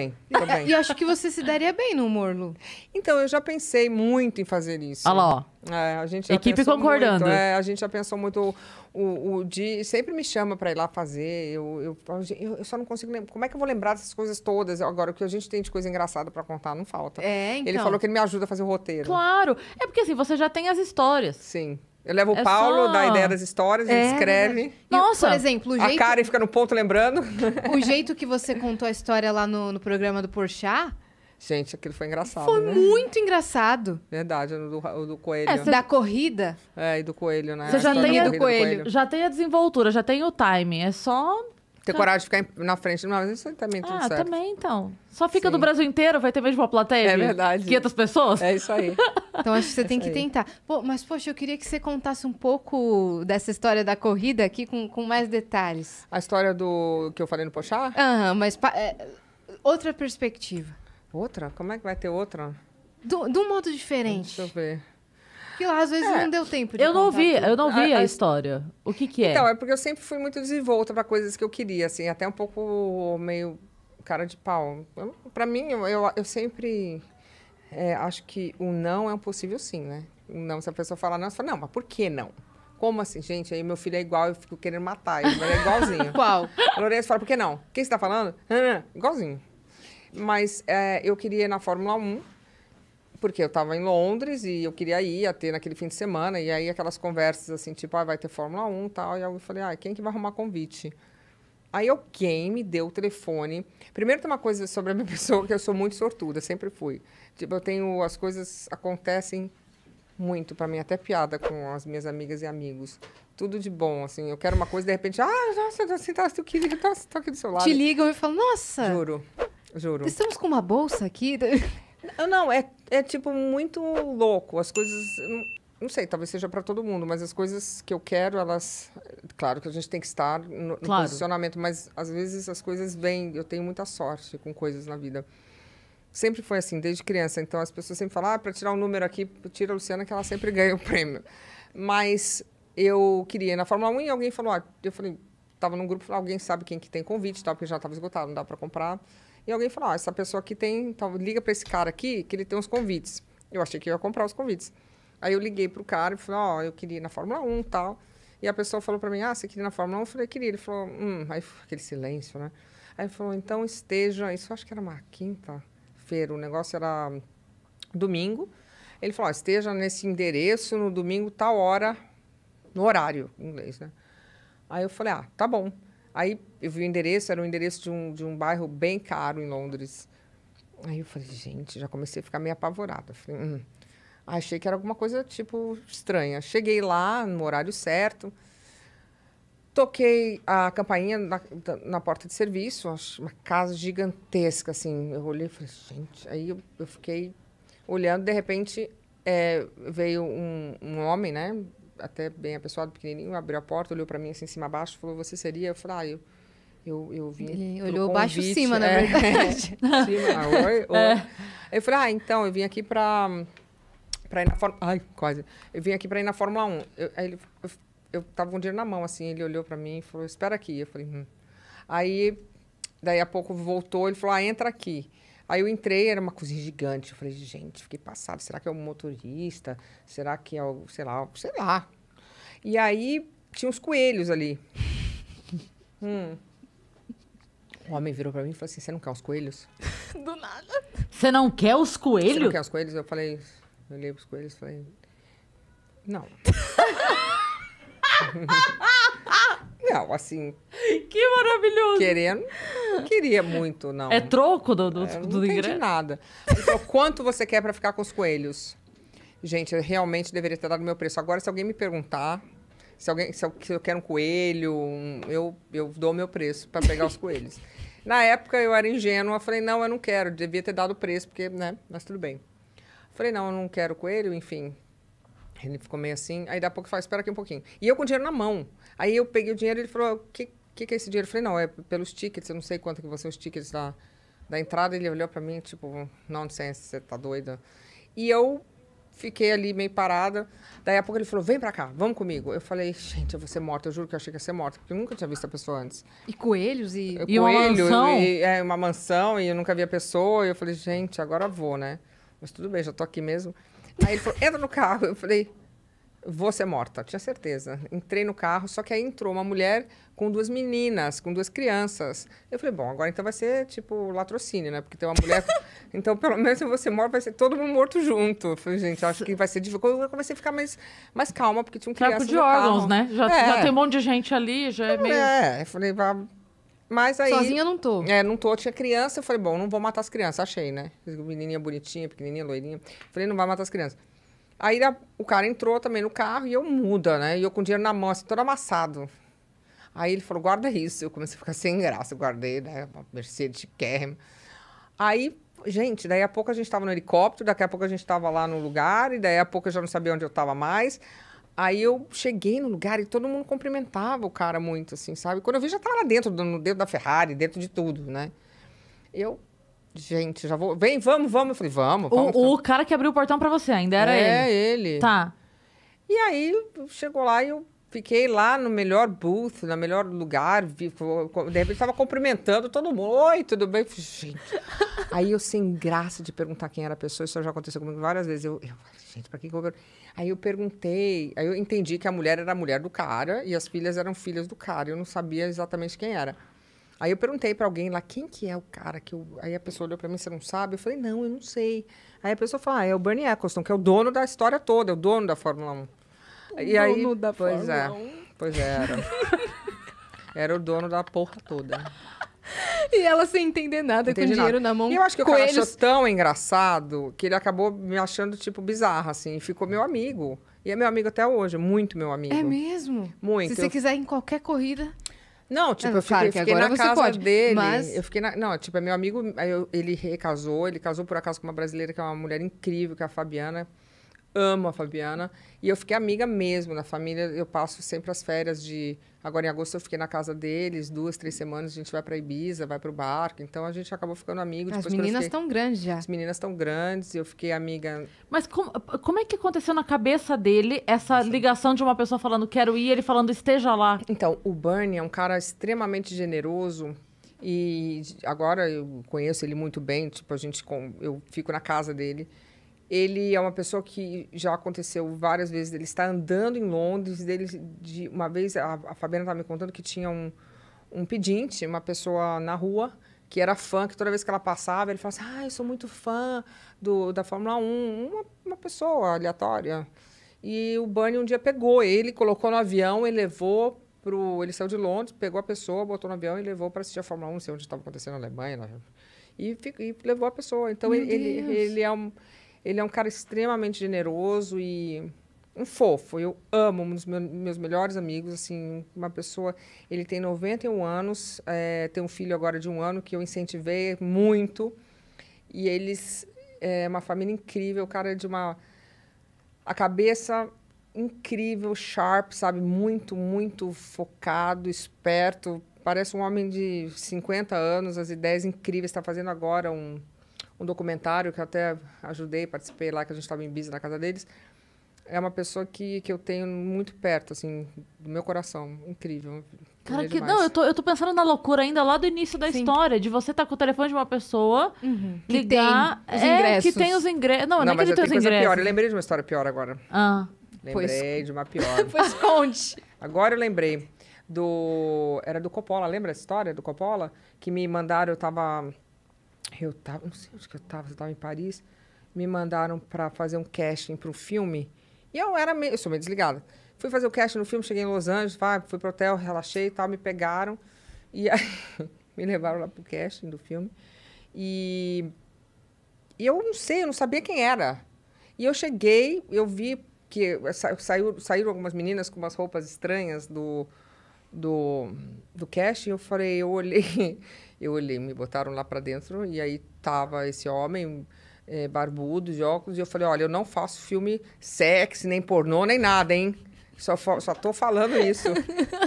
bem. Tô é, bem. e acho que você se daria bem no humor, Lu. Então, eu já pensei muito em fazer isso. Olha lá, ó. É, a gente já Equipe concordando. Muito, é, a gente já pensou muito. O, o, Di sempre me chama para ir lá fazer. Eu, eu, eu, só não consigo lembrar. Como é que eu vou lembrar dessas coisas todas? Agora, o que a gente tem de coisa engraçada para contar não falta. É, então. Ele falou que ele me ajuda a fazer o roteiro. Claro. É porque assim, você já tem as histórias. Sim. Eu levo é o Paulo, só... da ideia das histórias, é, ele escreve. Né? Nossa, por exemplo, o jeito... A fica no ponto lembrando. O jeito que você contou a história lá no, no programa do Porchat... Gente, aquilo foi engraçado. Foi né? muito engraçado. Verdade, o do, do, coelho. Essa é, Da corrida. É, e do coelho, né? Você já tem a, do coelho. coelho. Já tem a desenvoltura, já tem o time. É só ter coragem de ficar na frente. Não, mas isso também é tudo ah, certo. Ah, também então. Só fica Sim. do Brasil inteiro, vai ter mesmo uma plateia? É verdade. 500 pessoas? É isso aí. Então acho que você é tem que aí. tentar. Pô, mas poxa, eu queria que você contasse um pouco dessa história da corrida aqui com, com mais detalhes. A história do que eu falei no Pochá? Aham, mas é... outra perspectiva. Outra? Como é que vai ter outra? Do, de um modo diferente. Deixa eu ver. Porque lá às vezes é. não deu tempo de Eu não vi, tudo. eu não vi a, a, história. O que que é? Então, é porque eu sempre fui muito desenvolta para coisas que eu queria, assim, até um pouco meio cara de pau. Para mim, eu, eu, eu sempre é, acho que o não é um possível sim, né? não, se a pessoa falar não, você fala, não, mas por que não? Como assim, gente? Aí meu filho é igual, eu fico querendo matar ele, é igualzinho. Qual? A Lourenço fala, por que não? Quem você tá falando? Ah, igualzinho. Mas é, eu queria ir na Fórmula 1, porque eu estava em Londres e eu queria ir, ia ter naquele fim de semana, e aí aquelas conversas assim, tipo, ah, vai ter Fórmula 1 e tal, e eu falei, ah, quem é que vai arrumar convite? Aí alguém me deu o telefone. Primeiro tem uma coisa sobre a minha pessoa, que eu sou muito sortuda, sempre fui. Tipo, eu tenho, as coisas acontecem muito para mim, até piada com as minhas amigas e amigos. Tudo de bom, assim. Eu quero uma coisa, de repente, ah, nossa, assim, tá, tá, tá aqui do seu lado. Te ligam e falam, nossa. Juro, juro. Estamos com uma bolsa aqui. Ah, não, é, é tipo muito louco. As coisas. Hum, não sei, talvez seja para todo mundo, mas as coisas que eu quero, elas. Claro que a gente tem que estar no, claro. posicionamento, mas às vezes as coisas vêm. Eu tenho muita sorte com coisas na vida. Sempre foi assim, desde criança. Então as pessoas sempre falam, ah, para tirar um número aqui, tira a Luciana, que ela sempre ganha o prêmio. Mas eu queria na Fórmula 1 e alguém falou, ah, eu falei, tava num grupo, ah, alguém sabe quem que tem convite, tal, porque já estava esgotado, não dá para comprar e alguém falou: ah, essa pessoa aqui tem. Então, liga para esse cara aqui que ele tem uns convites. Eu achei que eu ia comprar os convites. Aí eu liguei para o cara e falei: ó, oh, eu queria ir na Fórmula 1 e tal. E a pessoa falou para mim: ah, você queria ir na Fórmula 1? Eu falei: queria. Ele falou: hum. Aí aquele silêncio, né? Aí falou: então esteja. Isso acho que era uma quinta-feira, o negócio era domingo. Ele falou: oh, esteja nesse endereço no domingo, tal hora, no horário, em inglês, né? Aí eu falei: ah, tá bom. Aí eu vi o endereço, era o endereço de um, de um bairro bem caro em Londres. Aí eu falei, gente, já comecei a ficar meio apavorada. Falei, hum. Achei que era alguma coisa, tipo, estranha. Cheguei lá no horário certo, toquei a campainha na, na porta de serviço, uma casa gigantesca, assim. Eu olhei e falei, gente... Aí eu, eu fiquei olhando, de repente, é, veio um, um homem, né, até bem apessoado, pequenininho, abriu a porta, olhou para mim assim, em cima abaixo, falou: Você seria? Eu falei: Ah, eu. Eu, eu vim. Ele olhou convite, baixo cima, é, na verdade. cima, ah, oi, oi. É. Eu falei: Ah, então, eu vim aqui para para ir na Fórmula... Ai, quase. Eu vim aqui para ir na Fórmula 1. Eu, aí ele, eu, eu tava com um dinheiro na mão, assim, ele olhou para mim e falou, espera aqui. Eu falei, hum. Aí, daí a pouco voltou, ele falou, ah, entra aqui. Aí eu entrei, era uma cozinha gigante. Eu falei, gente, fiquei passada. Será que é o um motorista? Será que é o. Sei lá, sei lá. E aí tinha uns coelhos ali. hum. O homem virou pra mim e falou assim: Você não quer os coelhos? Do nada. Você não quer os coelhos? Você não quer os coelhos? Eu falei, eu olhei pros coelhos e falei: Não. Não, assim. Que maravilhoso! Querendo, queria muito, não. É troco do, do, é, do não ingresso? Não nada. Então, quanto você quer para ficar com os coelhos? Gente, eu realmente deveria ter dado meu preço. Agora, se alguém me perguntar, se alguém se eu, se eu quero um coelho, um, eu, eu dou meu preço para pegar os coelhos. Na época, eu era ingênua. Falei, não, eu não quero. Devia ter dado o preço, porque, né? Mas tudo bem. Falei, não, eu não quero coelho, enfim. Ele ficou meio assim, aí daqui a pouco falou: espera aqui um pouquinho. E eu com o dinheiro na mão. Aí eu peguei o dinheiro e ele falou, o que, que, que é esse dinheiro? Eu falei, não, é pelos tickets, eu não sei quanto que vão ser os tickets da, da entrada. Ele olhou para mim, tipo, não, não sei, você tá doida. E eu fiquei ali meio parada. Daí a pouco ele falou: vem pra cá, vamos comigo. Eu falei: gente, eu vou ser morta. Eu juro que eu achei que ia ser morta, porque eu nunca tinha visto a pessoa antes. E coelhos e, e coelho, uma mansão? E, é, uma mansão e eu nunca vi a pessoa. E eu falei: gente, agora vou, né? Mas tudo bem, já tô aqui mesmo. Aí ele falou, entra no carro. Eu falei, vou ser morta, tinha certeza. Entrei no carro, só que aí entrou uma mulher com duas meninas, com duas crianças. Eu falei, bom, agora então vai ser tipo latrocínio, né? Porque tem uma mulher. então, pelo menos se você ser vai ser todo mundo morto junto. Eu falei, gente, acho que vai ser difícil. Eu comecei a ficar mais, mais calma, porque tinha um criança. de órgãos, carro. né? Já, é. já, tem um monte de gente ali, já é meio. É, eu falei, vá. Mas aí. Sozinha eu não tô. É, não tô. tinha criança, eu falei, bom, não vou matar as crianças. Achei, né? Menininha bonitinha, pequenininha, loirinha. Falei, não vai matar as crianças. Aí a, o cara entrou também no carro e eu muda, né? E eu com dinheiro na mão, assim, todo amassado. Aí ele falou, guarda isso. Eu comecei a ficar sem graça, eu guardei, né? Uma Mercedes Kerm. Aí, gente, daí a pouco a gente tava no helicóptero, daqui a pouco a gente tava lá no lugar, e daí a pouco eu já não sabia onde eu tava mais. Aí eu cheguei no lugar e todo mundo cumprimentava o cara muito, assim, sabe? Quando eu vi, já tava lá dentro, no dentro da Ferrari, dentro de tudo, né? Eu, gente, já vou. Vem, vamos, vamos. Eu falei, vamos, vamos. O, o cara que abriu o portão para você ainda era é ele. É ele. Tá. E aí chegou lá e eu Fiquei lá no melhor booth, no melhor lugar. Vi, de repente estava cumprimentando todo mundo. Oi, tudo bem? Gente. Aí eu, sem graça de perguntar quem era a pessoa, isso já aconteceu comigo várias vezes. Eu, eu gente, para quem que eu Aí eu perguntei. Aí eu entendi que a mulher era a mulher do cara e as filhas eram filhas do cara. Eu não sabia exatamente quem era. Aí eu perguntei para alguém lá, quem que é o cara que eu... Aí a pessoa olhou para mim, você não sabe? Eu falei, não, eu não sei. Aí a pessoa falou, ah, é o Bernie Eccleston, que é o dono da história toda, é o dono da Fórmula 1. E dono aí, da pois é. 1. Pois é, era. Era o dono da porra toda. E ela sem entender nada, Entendi com dinheiro na mão. E eu acho que coelhos... o cara achou tão engraçado que ele acabou me achando, tipo, bizarra, assim. Ficou meu amigo. E é meu amigo até hoje, muito meu amigo. É mesmo? Muito. Se você quiser em qualquer corrida. Não, tipo, é, eu fiquei, ah, claro fiquei na casa pode, dele. Mas... Eu fiquei na... Não, tipo, é meu amigo, eu, ele recasou, ele casou por acaso com uma brasileira que é uma mulher incrível, que é a Fabiana amo a Fabiana. E eu fiquei amiga mesmo na família. Eu passo sempre as férias de. Agora em agosto eu fiquei na casa deles, duas, três semanas a gente vai para Ibiza, vai para o barco. Então a gente acabou ficando amigo. As meninas estão fiquei... grandes já. As meninas estão grandes, e eu fiquei amiga. Mas com... como é que aconteceu na cabeça dele essa ligação de uma pessoa falando quero ir, ele falando esteja lá? Então, o Bernie é um cara extremamente generoso, e agora eu conheço ele muito bem, tipo, a gente com, eu fico na casa dele. Ele é uma pessoa que já aconteceu várias vezes. Ele está andando em Londres. Dele, de uma vez a, a Fabiana estava me contando que tinha um, um pedinte, uma pessoa na rua que era fã, que toda vez que ela passava, ele falava assim: Ah, eu sou muito fã do, da Fórmula 1. Uma, uma pessoa aleatória. E o Bernie um dia pegou ele, colocou no avião e levou pro. Ele saiu de Londres, pegou a pessoa, botou no avião e levou para assistir a Fórmula 1, não sei onde estava acontecendo na Alemanha. na, E, e, levou a pessoa. Então ele, ele é um. Ele é um cara extremamente generoso e um fofo. Eu amo um dos meus melhores amigos, assim, uma pessoa. Ele tem 91 anos, é, tem um filho agora de um ano que eu incentivei muito. E eles é uma família incrível, o cara é de uma a cabeça incrível, sharp, sabe, muito, muito focado, esperto. Parece um homem de 50 anos, as ideias incríveis, está fazendo agora um um documentário que até ajudei, participei lá, que a gente estava em business na casa deles. É uma pessoa que, que eu tenho muito perto, assim, do meu coração. Incrível. Cara, que, não, eu tô, eu tô pensando na loucura ainda lá do início da Sim. história, de você estar tá com o telefone de uma pessoa, uhum. ligar... Que tem os ingressos. É, que tem os ingressos. Não, não nem mas que tem os ingressos. Pior. Eu lembrei de uma história pior agora. Ah. Lembrei pois... de uma pior. pois conte. Agora eu lembrei do... Era do Coppola, lembra essa história do Coppola? Que me mandaram, eu tava eu tava, não sei onde que eu tava, eu tava em Paris. Me mandaram para fazer um casting para um filme. E eu era meio, eu sou meio desligada. Fui fazer o casting no filme, cheguei em Los Angeles, vai, fui pro hotel, relaxei e tal, me pegaram. E aí me levaram lá pro casting do filme. E, e eu não sei, eu não sabia quem era. E eu cheguei, eu vi que sa, saiu, saíram algumas meninas com umas roupas estranhas do, do, do casting, eu falei, eu olhei, eu olhei, me botaram lá para dentro e aí tava esse homem é, barbudo, de óculos, e eu falei, olha, eu não faço filme sexy, nem pornô, nem nada, hein? Só, só tô falando isso.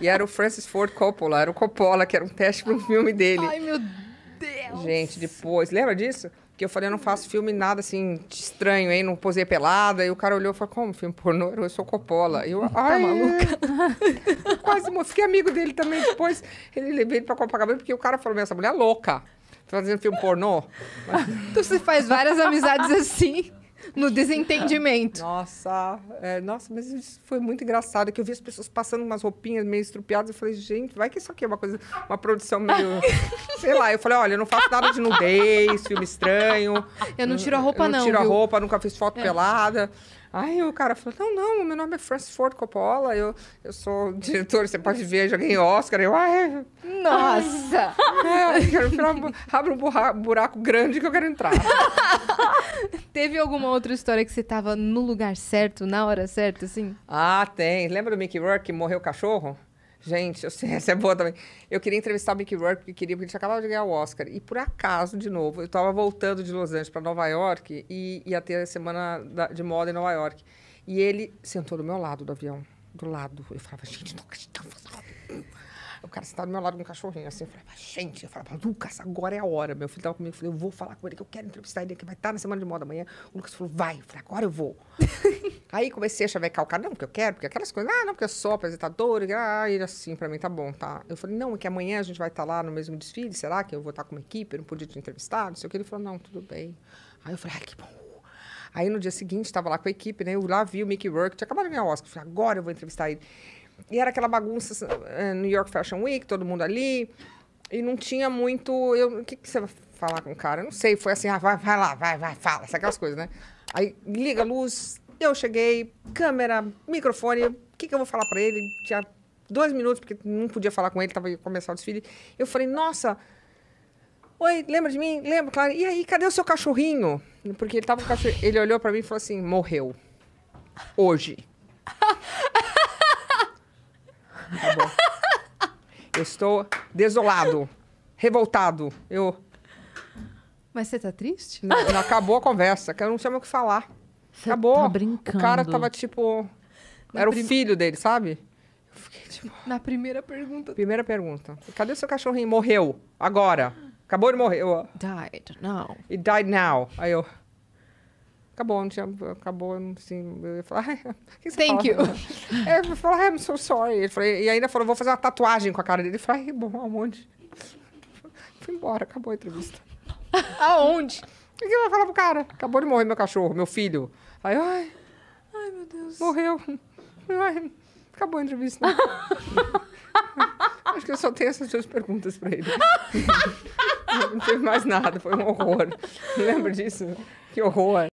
e era o Francis Ford Coppola, era o Coppola, que era um teste para um filme dele. Ai, meu Deus! Gente, depois, lembra disso? Porque eu falei, eu não faço filme nada assim estranho, hein? Não posei pelada. E o cara olhou e falou, como filme pornô? Eu sou Coppola. E eu, tá maluca? Quase, fiquei amigo dele também depois. Ele levei ele pra Copacabana, porque o cara falou, essa mulher é louca fazendo filme pornô. Mas... você faz várias amizades assim no desentendimento. Nossa, é, nossa, mas isso foi muito engraçado, que eu vi as pessoas passando umas roupinhas meio estrupiadas, eu falei, gente, vai que isso aqui é uma coisa, uma produção meio, sei lá, eu falei, olha, eu não faço nada de nudez, filme estranho. Eu não tiro a roupa não, Não tiro viu? a roupa, nunca fiz foto é. pelada. Aí o cara falou: Não, não, meu nome é Francis Ford Coppola, eu, eu sou diretor, você pode ver, já ganhei Oscar. Eu, ai, nossa! É, eu quero abre um buraco, buraco grande que eu quero entrar. Teve alguma outra história que você tava no lugar certo, na hora certa, assim? Ah, tem. Lembra do Mickey Rourke que morreu o cachorro? Gente, eu sei, essa é boa também. Eu queria entrevistar o Mickey Rourke, porque queria, porque ele tinha acabado de ganhar o Oscar. E por acaso, de novo, eu estava voltando de Los Angeles para Nova York e ia ter a semana da, de moda em Nova York. E ele sentou do meu lado do avião, do lado. Eu falava, gente, não acreditava. O cara sentado do meu lado com um cachorrinho, assim. Eu falava, gente, eu falava, Lucas, agora é a hora. Meu filho tava comigo, eu falei, eu vou falar com ele, que eu quero entrevistar ele, que vai estar tá na semana de moda amanhã. O Lucas falou, vai. Eu falei, agora eu vou. aí comecei a chavecar o cara, não, porque eu quero, porque aquelas coisas, ah, não, porque eu sou apresentador. Ah, ele assim, pra mim, tá bom, tá. Eu falei, não, é que amanhã a gente vai estar tá lá no mesmo desfile, será que eu vou estar tá com uma equipe? Eu não podia te entrevistar, não sei o que. Ele falou, não, tudo bem. Aí eu falei, ah, que bom. Aí no dia seguinte, estava lá com a equipe, né? Eu lá vi o Mickey Rourke, tinha acabado a minha Oscar. Eu falei, agora eu vou entrevistar ele. E era aquela bagunça, assim, é, New York Fashion Week, todo mundo ali. E não tinha muito. O que, que você vai falar com o cara? Eu não sei. Foi assim, ah, vai, vai lá, vai, vai, fala. Sabe aquelas coisas, né? Aí liga a luz, eu cheguei, câmera, microfone, o que, que eu vou falar para ele? Tinha dois minutos, porque não podia falar com ele, tava ia começar o desfile. Eu falei, nossa, oi, lembra de mim? Lembra, claro. E aí, cadê o seu cachorrinho? Porque ele tava com cachorro. Ele olhou para mim e falou assim: morreu. Hoje. Acabou. Tá eu estou desolado, revoltado. Eu. Mas você tá triste? Não, não acabou a conversa, que eu não tinha mais o que falar. Você acabou. Tá brincando. O cara tava tipo. Na era prim... o filho dele, sabe? Eu fiquei tipo. Na primeira pergunta. Primeira pergunta. Cadê seu cachorrinho? Morreu. Agora. Acabou de morrer. Eu... Died now. It died now. Aí eu acabou, não tinha, acabou, assim, eu ia falar, ah, que Thank fala? you. ele é, eu falei, ah, I'm so sorry. Ele falou, e ainda falou, vou fazer uma tatuagem com a cara dele. Ele falou, ai, bom, aonde? Fui embora, acabou a entrevista. aonde? O que ele vai falar pro cara? Acabou de morrer meu cachorro, meu filho. Aí, ai, ai, meu Deus. Morreu. Ai, acabou a entrevista. Acho que eu só tenho essas duas perguntas pra ele. não teve mais nada, foi um horror. Lembra disso? Que horror.